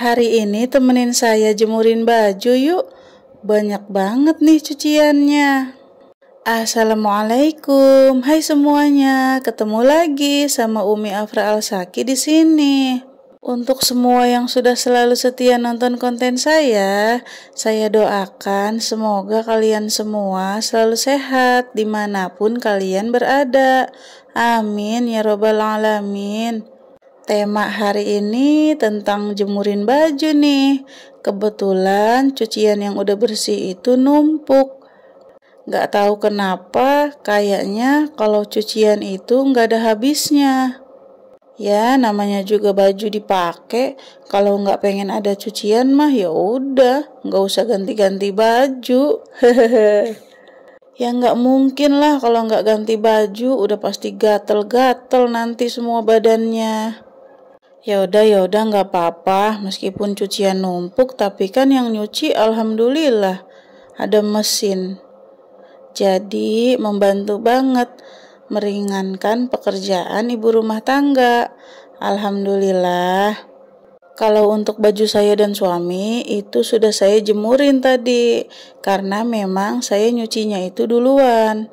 Hari ini temenin saya jemurin baju yuk. Banyak banget nih cuciannya. Assalamualaikum. Hai semuanya. Ketemu lagi sama Umi Afra Alsaki di sini. Untuk semua yang sudah selalu setia nonton konten saya, saya doakan semoga kalian semua selalu sehat dimanapun kalian berada. Amin ya robbal alamin tema hari ini tentang jemurin baju nih. Kebetulan cucian yang udah bersih itu numpuk. Gak tahu kenapa, kayaknya kalau cucian itu gak ada habisnya. Ya, namanya juga baju dipakai. Kalau nggak pengen ada cucian mah ya udah, nggak usah ganti-ganti baju. Hehehe. Ya nggak mungkin lah kalau nggak ganti baju udah pasti gatel-gatel nanti semua badannya. Ya udah ya udah nggak apa-apa, meskipun cucian numpuk tapi kan yang nyuci alhamdulillah ada mesin. Jadi membantu banget meringankan pekerjaan ibu rumah tangga. Alhamdulillah. Kalau untuk baju saya dan suami itu sudah saya jemurin tadi karena memang saya nyucinya itu duluan.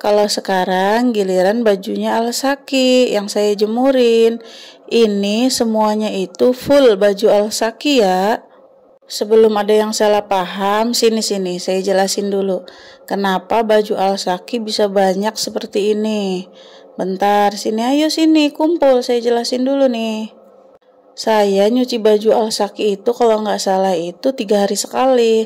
Kalau sekarang giliran bajunya Alsaki yang saya jemurin. Ini semuanya itu full baju Alsaki ya. Sebelum ada yang salah paham, sini-sini saya jelasin dulu. Kenapa baju Alsaki bisa banyak seperti ini? Bentar, sini ayo sini, kumpul, saya jelasin dulu nih saya nyuci baju alsaki itu kalau nggak salah itu tiga hari sekali.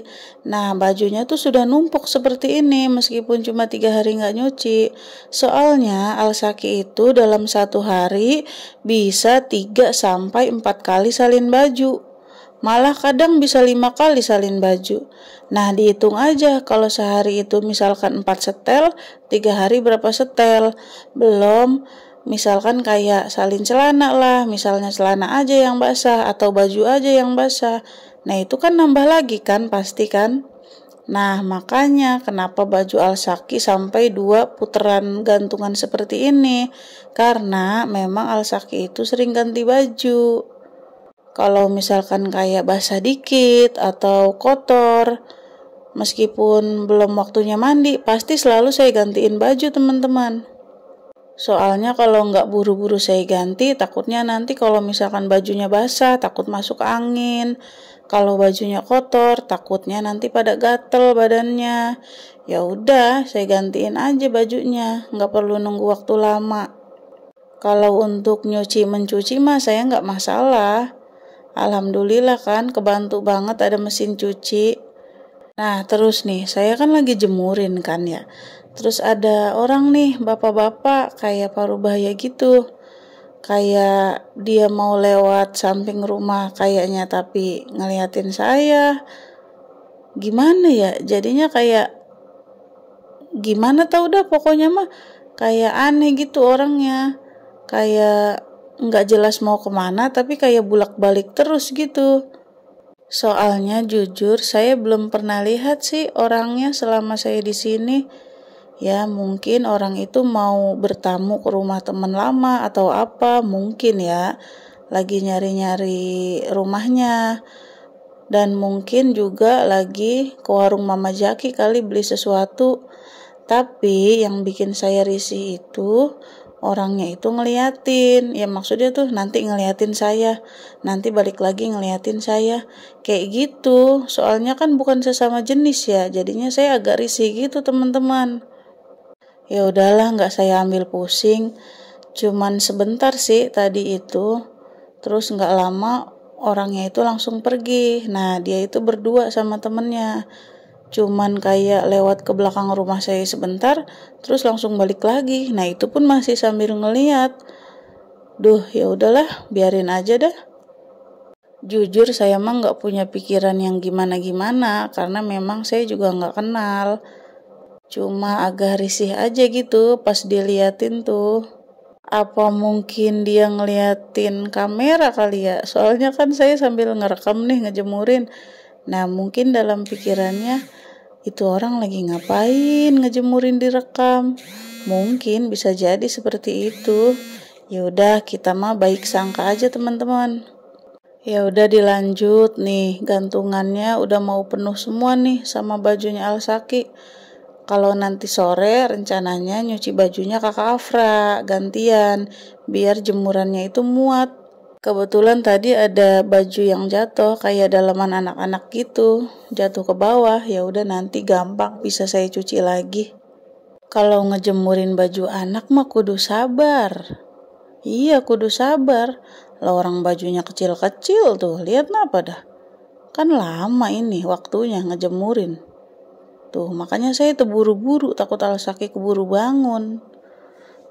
Nah bajunya tuh sudah numpuk seperti ini meskipun cuma tiga hari nggak nyuci. Soalnya alsaki itu dalam satu hari bisa tiga sampai empat kali salin baju. Malah kadang bisa lima kali salin baju. Nah dihitung aja kalau sehari itu misalkan empat setel, tiga hari berapa setel. Belum misalkan kayak salin celana lah, misalnya celana aja yang basah atau baju aja yang basah. Nah, itu kan nambah lagi kan pasti kan? Nah, makanya kenapa baju Alsaki sampai dua putaran gantungan seperti ini? Karena memang Alsaki itu sering ganti baju. Kalau misalkan kayak basah dikit atau kotor, meskipun belum waktunya mandi, pasti selalu saya gantiin baju teman-teman. Soalnya kalau nggak buru-buru saya ganti, takutnya nanti kalau misalkan bajunya basah, takut masuk angin. Kalau bajunya kotor, takutnya nanti pada gatel badannya. Ya udah, saya gantiin aja bajunya, nggak perlu nunggu waktu lama. Kalau untuk nyuci mencuci mah saya nggak masalah. Alhamdulillah kan, kebantu banget ada mesin cuci. Nah terus nih, saya kan lagi jemurin kan ya. Terus ada orang nih, bapak-bapak kayak paruh bahaya gitu. Kayak dia mau lewat samping rumah kayaknya tapi ngeliatin saya. Gimana ya? Jadinya kayak gimana tau dah pokoknya mah kayak aneh gitu orangnya. Kayak nggak jelas mau kemana tapi kayak bulak-balik terus gitu. Soalnya jujur saya belum pernah lihat sih orangnya selama saya di sini ya mungkin orang itu mau bertamu ke rumah teman lama atau apa mungkin ya lagi nyari-nyari rumahnya dan mungkin juga lagi ke warung Mama Jaki kali beli sesuatu tapi yang bikin saya risih itu orangnya itu ngeliatin ya maksudnya tuh nanti ngeliatin saya nanti balik lagi ngeliatin saya kayak gitu soalnya kan bukan sesama jenis ya jadinya saya agak risih gitu teman-teman ya udahlah nggak saya ambil pusing cuman sebentar sih tadi itu terus nggak lama orangnya itu langsung pergi nah dia itu berdua sama temennya cuman kayak lewat ke belakang rumah saya sebentar terus langsung balik lagi nah itu pun masih sambil ngeliat duh ya udahlah biarin aja dah jujur saya mah nggak punya pikiran yang gimana-gimana karena memang saya juga nggak kenal Cuma agak risih aja gitu pas diliatin tuh. Apa mungkin dia ngeliatin kamera kali ya? Soalnya kan saya sambil ngerekam nih ngejemurin. Nah mungkin dalam pikirannya itu orang lagi ngapain ngejemurin direkam. Mungkin bisa jadi seperti itu. Ya udah kita mah baik sangka aja teman-teman. Ya udah dilanjut nih, gantungannya udah mau penuh semua nih sama bajunya Alsaki kalau nanti sore rencananya nyuci bajunya kakak Afra gantian biar jemurannya itu muat kebetulan tadi ada baju yang jatuh kayak dalaman anak-anak gitu jatuh ke bawah ya udah nanti gampang bisa saya cuci lagi kalau ngejemurin baju anak mah kudu sabar iya kudu sabar lah orang bajunya kecil-kecil tuh lihat apa dah kan lama ini waktunya ngejemurin tuh makanya saya terburu-buru takut Alsaki keburu bangun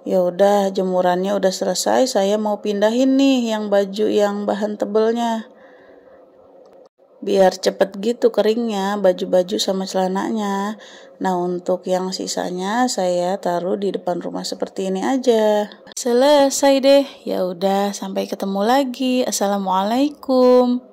ya udah jemurannya udah selesai saya mau pindahin nih yang baju yang bahan tebelnya biar cepet gitu keringnya baju-baju sama celananya nah untuk yang sisanya saya taruh di depan rumah seperti ini aja selesai deh ya udah sampai ketemu lagi assalamualaikum